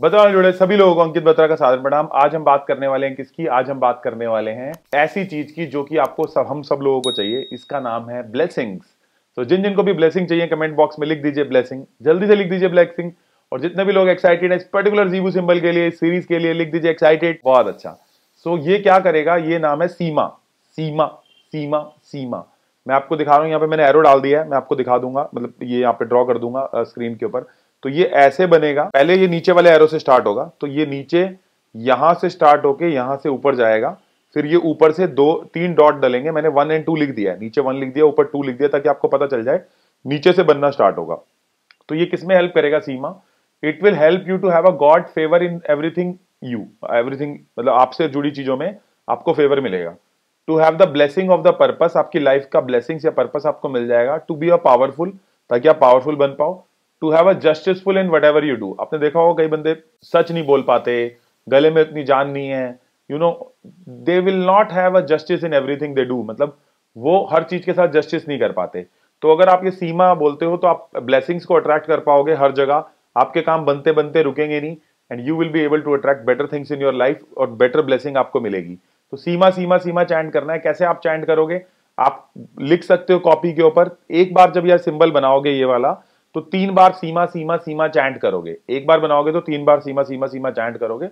बताओ जुड़े सभी लोगों को अंकित बत्रा का साधन प्रणाम आज हम बात करने वाले हैं किसकी आज हम बात करने वाले हैं ऐसी चीज की जो कि आपको सब हम सब लोगों को चाहिए इसका नाम है ब्लेसिंग्स तो जिन जिनको भी ब्लेसिंग चाहिए कमेंट बॉक्स में लिख दीजिए ब्लेसिंग जल्दी से लिख दीजिए ब्लेसिंग और जितने भी लोग एक्साइटेड है इस पर्टिकुलर जीबू सिंबल के लिए सीरीज के लिए लिख दीजिए एक्साइटेड बहुत अच्छा सो so, ये क्या करेगा ये नाम है सीमा सीमा सीमा सीमा मैं आपको दिखा रहा हूँ यहाँ पे मैंने एरो डाल दिया है मैं आपको दिखा दूंगा मतलब ये यहाँ पे ड्रॉ कर दूंगा स्क्रीन के ऊपर तो ये ऐसे बनेगा पहले ये नीचे वाले एरो से स्टार्ट होगा तो ये नीचे यहां से स्टार्ट होके यहां से ऊपर जाएगा फिर ये ऊपर से दो तीन डॉट डलेंगे मैंने वन एंड टू लिख दिया नीचे वन लिख दिया ऊपर टू लिख दिया ताकि आपको पता चल जाए नीचे से बनना स्टार्ट होगा तो ये किसमें हेल्प करेगा Seema it will help you to have a god favour in everything you everything मतलब आपसे जुड़ी चीजों में आपको फेवर मिलेगा to have the blessing of the purpose आपकी लाइफ का ब्लेसिंग्स या पर्पस आपको मिल जाएगा टू बी अ पावरफुल ताकि आप पावरफुल बन पाओ to have a justiceful in whatever you do आपने देखा होगा कई बंदे सच नहीं बोल पाते गले में इतनी जान नहीं है you know they will not have a justice in everything they do मतलब वो हर चीज के साथ जस्टिस नहीं कर पाते तो अगर आप ये सीमा बोलते हो तो आप ब्लेसिंग्स को अट्रैक्ट कर पाओगे हर जगह आपके काम बनते बनते रुकेंगे नहीं and you will be able to attract better things in your life और बेटर ब्लेसिंग आपको मिलेगी तो सीमा सीमा सीमा चैंड करना है कैसे आप चैंड करोगे आप लिख सकते हो कॉपी के ऊपर एक बार जब यह सिंबल बनाओगे ये वाला तो तीन बार सीमा सीमा सीमा चैंट करोगे एक बार बनाओगे तो तीन बार सीमा सीमा सीमा चैंट करोगे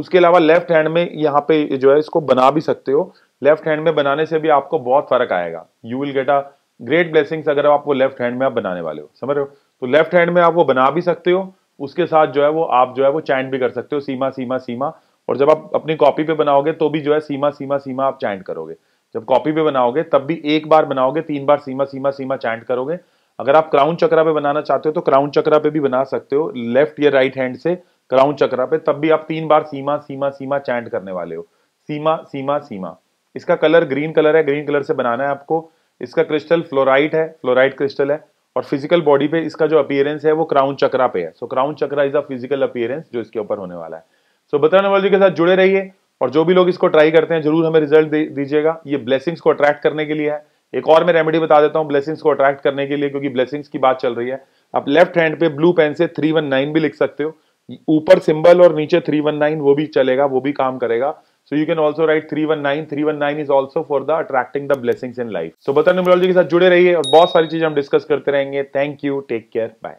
उसके अलावा लेफ्ट हैंड में यहाँ पे जो है इसको बना भी सकते हो लेफ्ट हैंड में बनाने से भी आपको बहुत फर्क आएगा you will get a great blessings अगर आप वो लेफ्ट हैंड में आप बनाने वाले हो समझ रहे हो तो लेफ्ट हैंड में आप वो बना भी सकते हो उसके साथ जो है वो आप जो है वो चैंट भी कर सकते हो सीमा सीमा सीमा और जब आप अपनी कॉपी पे बनाओगे तो भी जो है सीमा सीमा सीमा आप चैंट करोगे जब कॉपी पे बनाओगे तब भी एक बार बनाओगे तीन बार सीमा सीमा सीमा चैंट करोगे अगर आप क्राउन चक्रा पे बनाना चाहते हो तो क्राउन चक्रा पे भी बना सकते हो लेफ्ट या राइट हैंड से क्राउन चक्रा पे तब भी आप तीन बार सीमा सीमा सीमा चैंट करने वाले हो सीमा सीमा सीमा इसका कलर ग्रीन कलर है ग्रीन कलर से बनाना है आपको इसका क्रिस्टल फ्लोराइट है फ्लोराइट क्रिस्टल है और फिजिकल बॉडी पे इसका जो अपियरेंस है वो क्राउन चक्रा पे है so crown chakra is a physical appearance जो इसके ऊपर होने वाला है सो so, बतरानोलॉजी के साथ जुड़े रहिए और जो भी लोग इसको ट्राई करते हैं जरूर हमें रिजल्ट दीजिएगा ये ब्लेसिंग्स को अट्रैक्ट करने के लिए है एक और मैं रेमेडी बता देता हूं ब्लेसिंग्स को अट्रैक्ट करने के लिए क्योंकि ब्लेसिंग्स की बात चल रही है आप लेफ्ट हैंड पे ब्लू पेन से थ्री वन नाइन भी लिख सकते हो ऊपर सिंबल और नीचे थ्री वन नाइन वो भी चलेगा वो भी काम करेगा so you can also write three one nine three one nine is also for the attracting the blessings in life so बता न्यूमरोलॉजी के साथ जुड़े रहिए और बहुत सारी चीजें हम डिस्कस करते रहेंगे thank you take care bye